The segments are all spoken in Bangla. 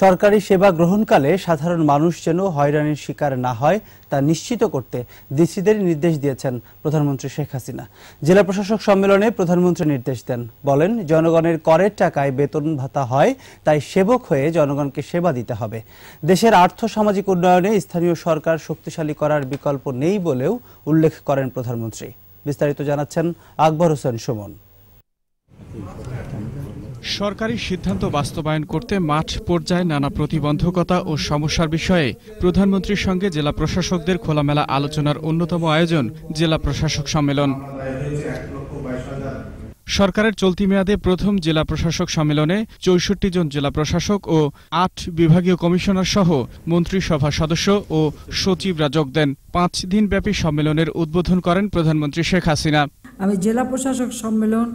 সরকারি সেবা গ্রহণকালে সাধারণ মানুষ যেন হয়রানির শিকার না হয় তা নিশ্চিত করতে ডিসিদের নির্দেশ দিয়েছেন প্রধানমন্ত্রী শেখ হাসিনা জেলা প্রশাসক সম্মেলনে প্রধানমন্ত্রী নির্দেশ দেন বলেন জনগণের করের টাকায় বেতন ভাতা হয় তাই সেবক হয়ে জনগণকে সেবা দিতে হবে দেশের আর্থ সামাজিক উন্নয়নে স্থানীয় সরকার শক্তিশালী করার বিকল্প নেই বলেও উল্লেখ করেন প্রধানমন্ত্রী বিস্তারিত জানাচ্ছেন আকবর হোসেন সুমন সরকারি সিদ্ধান্ত বাস্তবায়ন করতে মাঠ পর্যায়ে নানা প্রতিবন্ধকতা ও সমস্যার বিষয়ে প্রধানমন্ত্রীর সঙ্গে জেলা প্রশাসকদের খোলামেলা আলোচনার অন্যতম আয়োজন জেলা প্রশাসক সম্মেলন সরকারের চলতি মেয়াদে প্রথম জেলা প্রশাসক সম্মেলনে চৌষট্টি জন জেলা প্রশাসক ও আট বিভাগীয় কমিশনার সহ মন্ত্রিসভা সদস্য ও সচিবরা যোগ দেন পাঁচ দিনব্যাপী সম্মেলনের উদ্বোধন করেন প্রধানমন্ত্রী শেখ হাসিনা আমি জেলা প্রশাসক সম্মেলন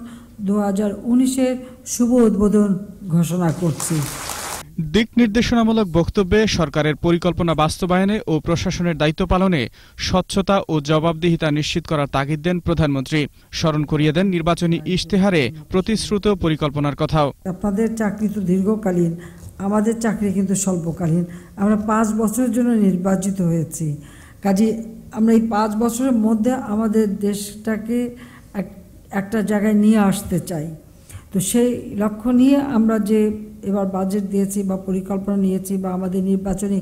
দু হাজার উনিশের শুভ উদ্বোধন ঘোষণা করছি দিক নির্দেশনামূলক বক্তব্যে সরকারের পরিকল্পনা বাস্তবায়নে ও প্রশাসনের দায়িত্ব পালনে স্বচ্ছতা ও জবাবদিহিতা নিশ্চিত করার তাগিদ দেন প্রধানমন্ত্রী স্মরণ করিয়ে দেন নির্বাচনী ইশতেহারে প্রতিশ্রুত পরিকল্পনার কথাও আপনাদের চাকরি তো দীর্ঘকালীন আমাদের চাকরি কিন্তু স্বল্পকালীন আমরা পাঁচ বছরের জন্য নির্বাচিত হয়েছি কাজে আমরা এই পাঁচ বছরের মধ্যে আমাদের দেশটাকে একটা জায়গায় নিয়ে আসতে চাই তো সেই লক্ষ্য নিয়ে আমরা যে এবার বাজেট দিয়েছি বা পরিকল্পনা নিয়েছি বা আমাদের নির্বাচনী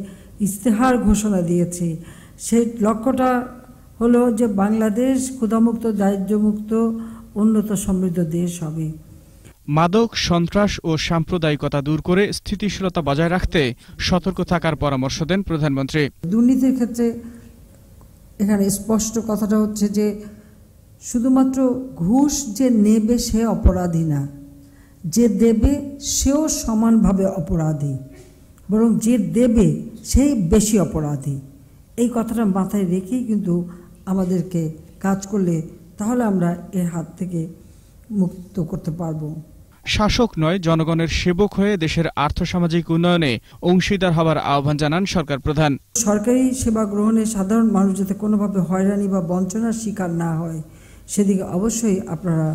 ইস্তেহার ঘোষণা দিয়েছি সেই লক্ষ্যটা হলো যে বাংলাদেশ ক্ষুধামুক্ত দারিদ্র্যমুক্ত উন্নত সমৃদ্ধ দেশ হবে মাদক সন্ত্রাস ও সাম্প্রদায়িকতা দূর করে স্থিতিশীলতা বজায় রাখতে সতর্ক থাকার পরামর্শ দেন প্রধানমন্ত্রী দুর্নীতির ক্ষেত্রে এখানে স্পষ্ট কথাটা হচ্ছে যে শুধুমাত্র ঘুষ যে নেবে সে অপরাধী না যে দেবে সেও সমানভাবে অপরাধী বরং যে দেবে সেই বেশি অপরাধী এই কথাটা মাথায় রেখেই কিন্তু আমাদেরকে কাজ করলে তাহলে আমরা এর হাত থেকে মুক্ত করতে পারবো শাসক নয় জনগণের সেবক হয়ে দেশের আর্থসামাজিক উন্নয়নে অংশীদার হবার আহ্বান জানান সরকার প্রধান সরকারি সেবা গ্রহণে সাধারণ মানুষ যাতে কোনোভাবে হয়রানি বা বঞ্চনার শিকার না হয় সেদিকে অবশ্যই আপনারা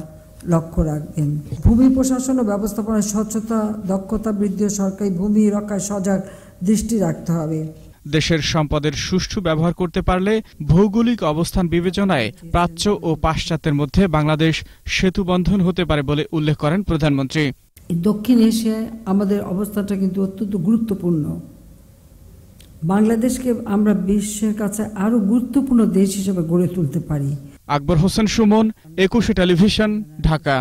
লক্ষ্য রাখবেন ভূমি প্রশাসন ও ব্যবস্থাপনার স্বচ্ছতা দক্ষতা বৃদ্ধি সরকারি ভূমি রক্ষায় সজাগ দৃষ্টি রাখতে হবে দেশের সম্পদের সুষ্ঠু ব্যবহার করতে পারলে ভৌগোলিক অবস্থান বিবেচনায় প্রাচ্য ও পাশ্চাত্যের মধ্যে বাংলাদেশ সেতু বন্ধন হতে পারে বলে উল্লেখ করেন প্রধানমন্ত্রী দক্ষিণ এশিয়ায় আমাদের অবস্থানটা কিন্তু অত্যন্ত গুরুত্বপূর্ণ বাংলাদেশকে আমরা বিশ্বের কাছে আরো গুরুত্বপূর্ণ দেশ হিসেবে গড়ে তুলতে পারি আকবর হোসেন সুমন একুশে টেলিভিশন ঢাকা